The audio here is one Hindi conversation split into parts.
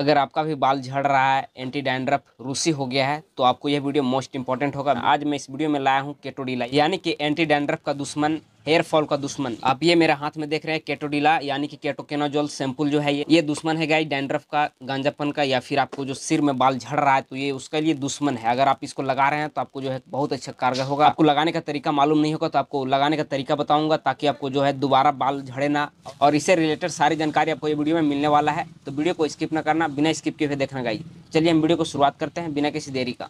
अगर आपका भी बाल झड़ रहा है एंटी डैंड्रफ रूसी हो गया है तो आपको यह वीडियो मोस्ट इंपॉर्टेंट होगा आज मैं इस वीडियो में लाया हूँ केटोडीला यानी कि एंटी डैंड्रफ का दुश्मन हेयर फॉल का दुश्मन आप ये मेरे हाथ में देख रहे हैं केटोडिला यानी कि केटोकेनाजोल सैंपल जो है ये ये दुश्मन है गाई डैंड्रफ का गांजापन का या फिर आपको जो सिर में बाल झड़ रहा है तो ये उसके लिए दुश्मन है अगर आप इसको लगा रहे हैं तो आपको जो है बहुत अच्छा कारगर होगा आपको लगाने का तरीका मालूम नहीं होगा तो आपको लगाने का तरीका बताऊंगा ताकि आपको जो है दोबारा बाल झड़े ना और इससे रिलेटेड सारी जानकारी आपको ये वीडियो में मिलने वाला है तो वीडियो को स्किप ना करना बिना स्किप के हुए देखना गाई चलिए हम वीडियो को शुरुआत करते हैं बिना किसी देरी का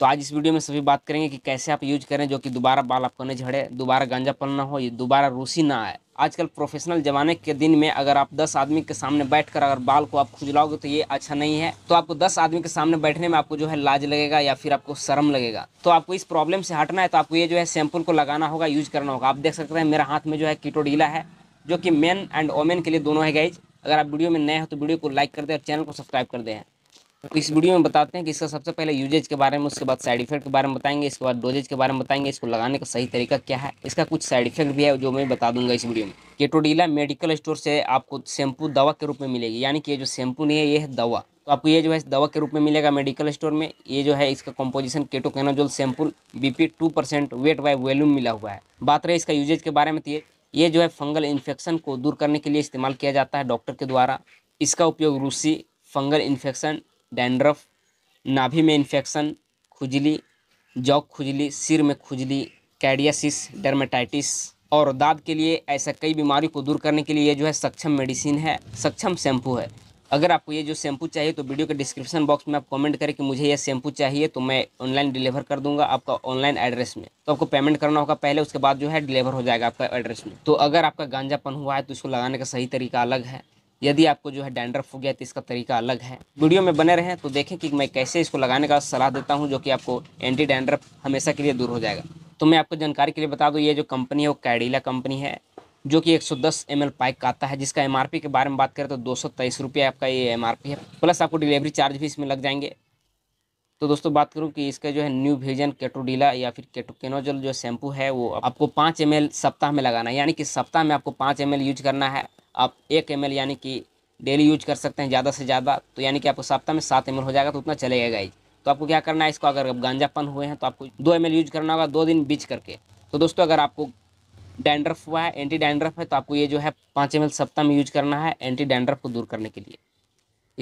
तो आज इस वीडियो में सभी बात करेंगे कि कैसे आप यूज करें जो कि दोबारा बाल आपको नहीं झड़े दोबारा गांजापन ना हो दोबारा रूसी ना आए आजकल प्रोफेशनल ज़माने के दिन में अगर आप 10 आदमी के सामने बैठकर अगर बाल को आप खुजलाओगे तो ये अच्छा नहीं है तो आपको 10 आदमी के सामने बैठने में आपको जो है लाज लगेगा या फिर आपको शर्म लगेगा तो आपको इस प्रॉब्लम से हटना है तो आपको ये जो है सैम्पल को लगाना होगा यूज करना होगा आप देख सकते हैं मेरा हाथ में जो है कीटोडीला है जो कि मैन एंड वोमेन के लिए दोनों है गाइज अगर आप वीडियो में नए हो तो वीडियो को लाइक कर दे और चैनल को सब्सक्राइब कर दे तो इस वीडियो में बताते हैं कि इसका सबसे पहले यूजेज के बारे में उसके बाद साइड इफेक्ट के बारे में बताएंगे इसके बाद डोजेज के बारे में बताएंगे इसको लगाने का सही तरीका क्या है इसका कुछ साइड इफेक्ट भी है जो मैं बता दूंगा इस वीडियो में केटोडीला मेडिकल स्टोर से आपको शैम्पू दवा के रूप में मिलेगी यानी कि ये जो शैम्पू नहीं है ये है दवा तो आपको ये जो है दवा के रूप में मिलेगा मेडिकल स्टोर में ये जो है इसका composition ketoconazole shampoo BP two percent weight by volume मिला हुआ है बात रही इसका यूजेज के बारे में तो ये जो है फंगल इन्फेक्शन को दूर करने के लिए इस्तेमाल किया जाता है डॉक्टर के द्वारा इसका उपयोग रूसी फंगल इन्फेक्शन डैंड्रफ नाभि में इन्फेक्शन खुजली जौक खुजली सिर में खुजली कैडियासिस डर्मेटाइटिस और दाद के लिए ऐसा कई बीमारी को दूर करने के लिए ये जो है सक्षम मेडिसिन है सक्षम शैम्पू है अगर आपको ये जो शैम्पू चाहिए तो वीडियो के डिस्क्रिप्शन बॉक्स में आप कमेंट करें कि मुझे ये शैम्पू चाहिए तो मैं ऑनलाइन डिलीवर कर दूंगा आपका ऑनलाइन एड्रेस में तो आपको पेमेंट करना होगा पहले उसके बाद जो है डिलीवर हो जाएगा आपका एड्रेस में तो अगर आपका गांजापन हुआ है तो इसको लगाने का सही तरीका अलग है यदि आपको जो है डैंड्रफ हो गया तो इसका तरीका अलग है वीडियो में बने रहें तो देखें कि मैं कैसे इसको लगाने का सलाह देता हूँ जो कि आपको एंटी डैंड्रफ हमेशा के लिए दूर हो जाएगा तो मैं आपको जानकारी के लिए बता दूँ ये जो कंपनी है वो कैडिला कंपनी है जो कि 110 सौ दस एम पाइक का आता है जिसका एम के बारे में बात करें तो दो सौ आपका ये एम है प्लस आपको डिलीवरी चार्ज भी इसमें लग जाएंगे तो दोस्तों बात करूं कि इसका जो है न्यू विजन केटोडीला या फिर केटोकेनोजल जो शैम्पू है वो आपको पाँच एम सप्ताह में लगाना है यानी कि सप्ताह में आपको पाँच एम यूज करना है आप एक एम यानी कि डेली यूज कर सकते हैं ज़्यादा से ज़्यादा तो यानी कि आपको सप्ताह में सात एम हो जाएगा तो उतना चलेगा गाइज तो आपको क्या करना है इसको अगर आप गांजापन हुए हैं तो आपको दो एम यूज करना होगा दो दिन बीच करके तो दोस्तों अगर आपको डैंड्रफ हुआ है एंटी डैंड्रफ है तो आपको ये जो है पाँच एम सप्ताह में यूज करना है एंटी डैंड्रफ को दूर करने के लिए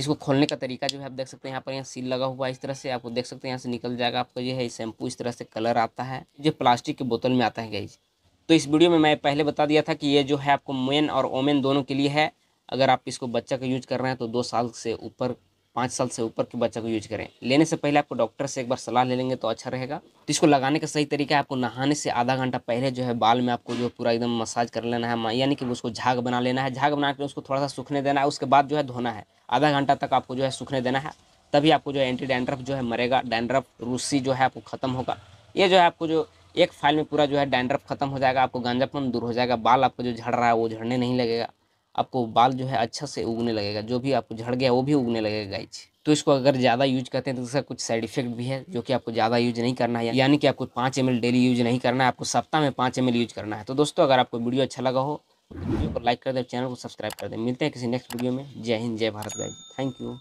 इसको खोलने का तरीका जो है आप देख सकते हैं यहाँ पर यहाँ सील लगा हुआ है इस तरह से आपको देख सकते हैं यहाँ से निकल जाएगा आपको ये है शैम्पू इस तरह से कलर आता है जो प्लास्टिक के बोतल में आता है गाइज तो इस वीडियो में मैं पहले बता दिया था कि ये जो है आपको मेन और ओमेन दोनों के लिए है अगर आप इसको बच्चा का यूज कर रहे हैं तो दो साल से ऊपर पाँच साल से ऊपर के बच्चा को यूज करें लेने से पहले आपको डॉक्टर से एक बार सलाह ले लेंगे तो अच्छा रहेगा तो इसको लगाने का सही तरीका है आपको नहाने से आधा घंटा पहले जो है बाल में आपको जो पूरा एकदम मसाज कर लेना है यानी कि उसको झाग बना लेना है झाग बना के उसको थोड़ा सा सूखने देना है उसके बाद जो है धोना है आधा घंटा तक आपको जो है सूखने देना है तभी आपको जो एंटी डैंड्रफ जो है मरेगा डैंड्रफ रूसी जो है आपको ख़त्म होगा ये जो है आपको जो एक फाइल में पूरा जो है डैंड्रफ खत्म हो जाएगा आपको गांजापन दूर हो जाएगा बाल आपको जो झड़ रहा है वो झड़ने नहीं लगेगा आपको बाल जो है अच्छा से उगने लगेगा जो भी आपको झड़ गया वो भी उगने लगेगा गाइज तो इसको अगर ज़्यादा यूज करते हैं तो इसका कुछ साइड इफेक्ट भी है जो कि आपको ज़्यादा यूज नहीं करना है यानी कि आपको पाँच एम डेली यूज नहीं करना है आपको सप्ताह में पाँच एम यूज करना है तो दोस्तों अगर आपको वीडियो अच्छा लगा हो वीडियो को लाइक कर दे चैनल को सब्सक्राइब कर दे मिलते हैं किसी नेक्स्ट वीडियो में जय हिंद जय भारत गाइज थैंक यू